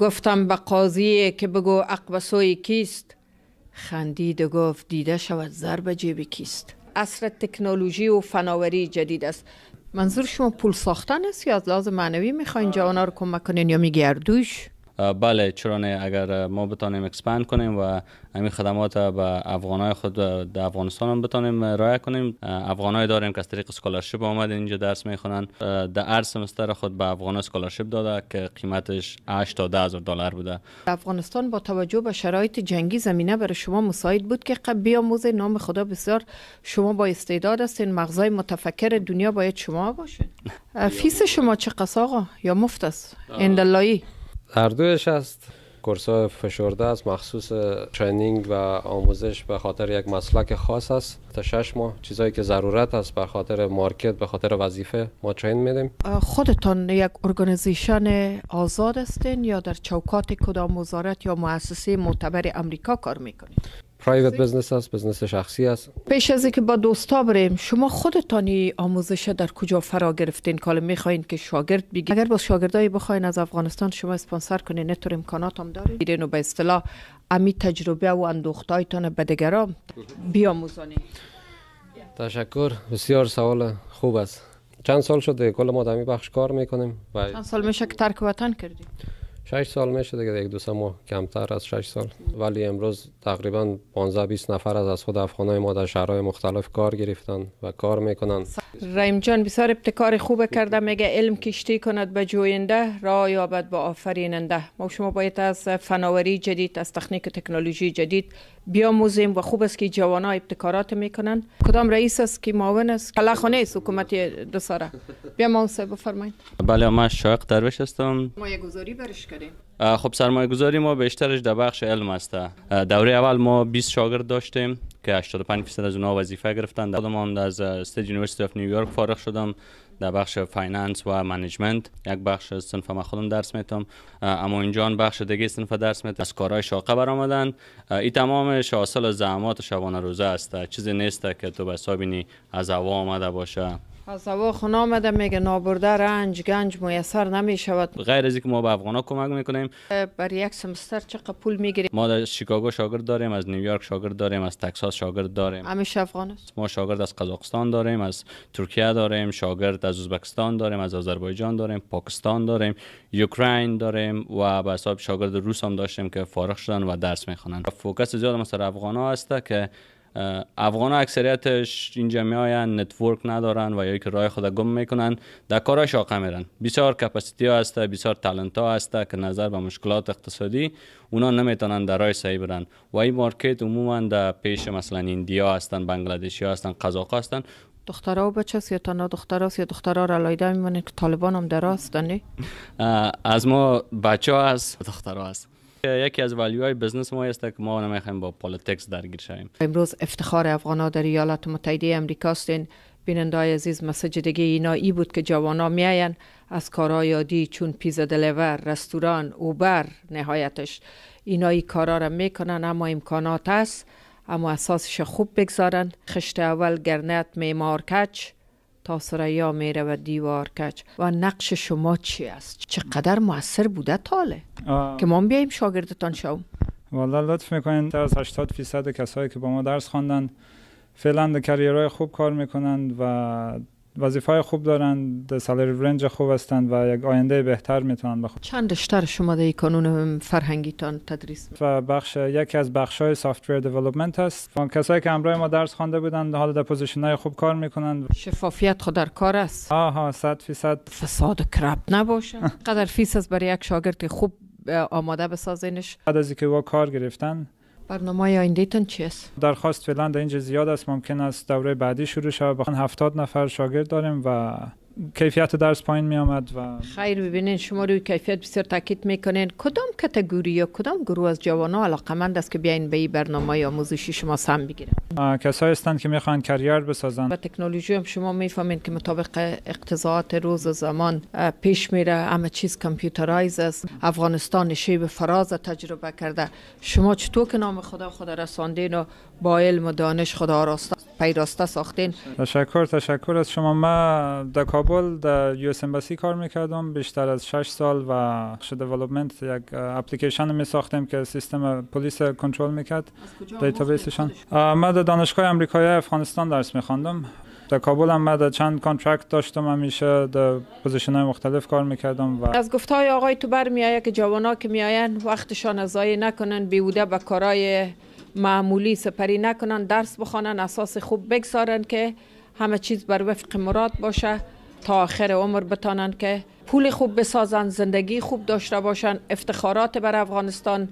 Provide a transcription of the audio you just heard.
گفتم به قاضی که بگو اقبسوی کیست خندید و گفت دیده شود ضرب جیب کیست اصر تکنولوژی و فناوری جدید است منظور شما پول ساختن است یا از لحاظ معنوی میخواین جوانا رو کمک کنین یا میگردوش بله چرا نه اگر ما بتانیم اکسپند کنیم و همین خدمات به افغانای خود در افغانستان هم بتانیم رایه کنیم افغانای داریم که از طریق اسکالرشپ آمده اینجا درس میخوانن در هر سمستر خود به افغان سکولارشپ داده که قیمتش 8 تا 10 هزار دلار بوده افغانستان با توجه به شرایط جنگی زمینه برای شما مساعد بود که بیاموز نام خدا بسیار شما با استعداد هستین مغزای متفکر دنیا باید شما باشه. فیس شما چه آقا یا مفت است اندلایی هر دویش است های فشرده است مخصوص ترنینگ و آموزش به خاطر یک مسلک خاص است تا شش ماه چیزایی که ضرورت است به خاطر مارکت به خاطر وظیفه ما ترین میدیم خودتان یک ارگانیزیشن آزاد هستین یا در چوکات کدام وزارت یا مؤسسه معتبر امریکا کار میکنید پرایوت بزنس است بزنس شخصی است پیش از اینکه با دوستا بریم شما خودتانی آموزش در کجا فرا گرفتین کال میخواین که شاگرد بگیرید اگر با شاگردای بخواین از افغانستان شما اسپانسر کنین نتور امکانات هم دارین و به اصطلاح امی تجربه و اندوختایتان به دیگران بیاموزانی تشکر بسیار سوال خوب است چند سال شده کل ما دمی بخش کار میکنیم و چند سال میشه که ترک وطن کردیم شش سال میشه دیگه یک دو سه ماه کمتر از شش سال ولی امروز تقریبا 15 20 نفر از از خود افغانای ما در شهرهای مختلف کار گرفتن و کار میکنن رحیم جان بسیار ابتکار خوبه کرده میگه علم کشتی کند به جوینده را یابد با آفریننده ما شما باید از فناوری جدید از تکنیک تکنولوژی جدید بیاموزیم و خوب است که ها ابتکارات میکنن کدام رئیس است که معاون است کلا است حکومت دو ساره بیا ما بفرمایید بله ما شایق درویش هستم ما یه گزاری برش کرد. خب سرمایه گذاری ما بیشترش در بخش علم است دوره اول ما 20 شاگرد داشتیم که 85 فیصد از اونها وظیفه گرفتن خودم هم از استیج یونیورسیتی اف نیویورک فارغ شدم در بخش فایننس و منیجمنت یک بخش صنف ما خودم درس میتم اما اینجا بخش دیگه صنف درس میتم از کارهای شاقه برآمدن این تمام حاصل زحمات شبانه روزه است چیزی نیست که تو به از هوا آمده باشه از هوا خونه آمده میگه نابرده رنج گنج میسر نمی شود غیر از اینکه ما به ها کمک میکنیم برای یک سمستر چقدر پول میگیریم ما در شیکاگو شاگرد داریم از نیویورک شاگرد داریم از تکساس شاگرد داریم همیشه افغان است ما شاگرد از قزاقستان داریم از ترکیه داریم شاگرد از ازبکستان داریم از آذربایجان داریم پاکستان داریم اوکراین داریم و به حساب شاگرد روس هم داشتیم که فارغ شدن و درس میخوانند فوکس زیاد ما سر ها هست که افغان اکثریتش اینجا می نتورک ندارن و یا که راه خود گم میکنن در کارا شاقه میرن بسیار کپاسیتی ها هسته بسیار تلنت ها هسته که نظر به مشکلات اقتصادی اونا نمیتونن در رای صحیح برن و این مارکت عموما در پیش مثلا ایندیا هستن بنگلادشی هستن قزاق هستن دخترا و بچه یا تنها دخترا یا دخترا را لایده میمونید که طالبان هم در از ما بچه هست دخترا هست یکی از والیوهای های بزنس ما است که ما نمیخوایم با پالیتکس درگیر شویم امروز افتخار افغان در ایالات متحده امریکا استین های عزیز مسجدگی اینا ای بود که جوانا میاین از کارهای عادی چون پیزا دلیور رستوران اوبر نهایتش اینا ای کارا را میکنن اما امکانات هست اما اساسش خوب بگذارن خشت اول گرنت میمار کچ تا سریا میره و دیوار کچ و نقش شما چی است چقدر موثر بوده تاله که ما بیایم شاگردتان شوم والا لطف میکنین تا از 80 فیصد کسایی که با ما درس خواندن فعلا در کریرهای خوب کار میکنند و وظیفه خوب دارن در سالری رنج خوب هستند و یک آینده بهتر میتونن بخو چند رشته شما در کانون فرهنگیتان تدریس و بخش یکی از بخش های سافت ویر دیولپمنت است کسایی که امروز ما درس خوانده بودند حالا در پوزیشن های خوب کار میکنن شفافیت خود در کار است آها 100 فیصد فساد و کرپ نباشه قدر فیس برای یک شاگرد خوب آماده بسازینش بعد از اینکه وا کار گرفتن برنامه آیندهتان چیست درخواست فعلا در اینجا زیاد است ممکن است دوره بعدی شروع شود بخان هفتاد نفر شاگرد داریم و کیفیت درس پایین می آمد و خیر ببینین شما روی کیفیت بسیار تاکید میکنین کدام کتگوری یا کدام گروه از جوان ها علاقمند است که بیاین به این برنامه آموزشی شما سم بگیرن کسایی هستند که میخوان کریر بسازن و تکنولوژی هم شما میفهمین که مطابق اقتضاعات روز و زمان پیش میره همه چیز کامپیوترایز است افغانستان به فراز تجربه کرده شما چطور که نام خدا خدا رساندین و با علم و دانش خدا راست پیراسته ساختین تشکر تشکر از شما ما در کابل در یو اس امباسی کار میکردم بیشتر از 6 سال و شده دیولپمنت یک اپلیکیشن می ساختم که سیستم پلیس کنترل میکرد دیتابیسشان من در دانشگاه امریکای افغانستان درس میخواندم در کابل هم چند کانترکت داشتم همیشه در پوزیشن های مختلف کار میکردم و از گفته های آقای تو میایه که جوان که میآین وقتشان ازای نکنن بیوده به کارای معمولی سپری نکنن درس بخوانن اساس خوب بگذارن که همه چیز بر وفق مراد باشه تا آخر عمر بتانند که پول خوب بسازند زندگی خوب داشته باشند افتخارات بر افغانستان